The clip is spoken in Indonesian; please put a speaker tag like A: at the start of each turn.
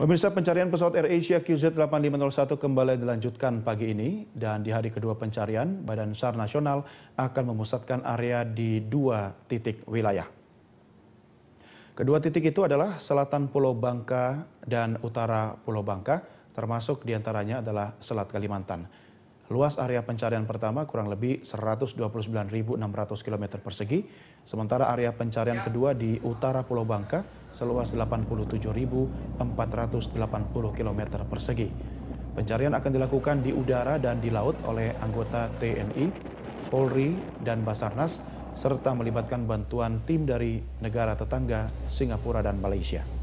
A: Pemirsa pencarian pesawat Air Asia QZ8501 kembali dilanjutkan pagi ini dan di hari kedua pencarian Badan SAR Nasional akan memusatkan area di dua titik wilayah. Kedua titik itu adalah selatan Pulau Bangka dan utara Pulau Bangka, termasuk diantaranya adalah Selat Kalimantan. Luas area pencarian pertama kurang lebih 129.600 km persegi, sementara area pencarian kedua di utara Pulau Bangka seluas 87.480 km persegi. Pencarian akan dilakukan di udara dan di laut oleh anggota TNI, Polri, dan Basarnas, serta melibatkan bantuan tim dari negara tetangga Singapura dan Malaysia.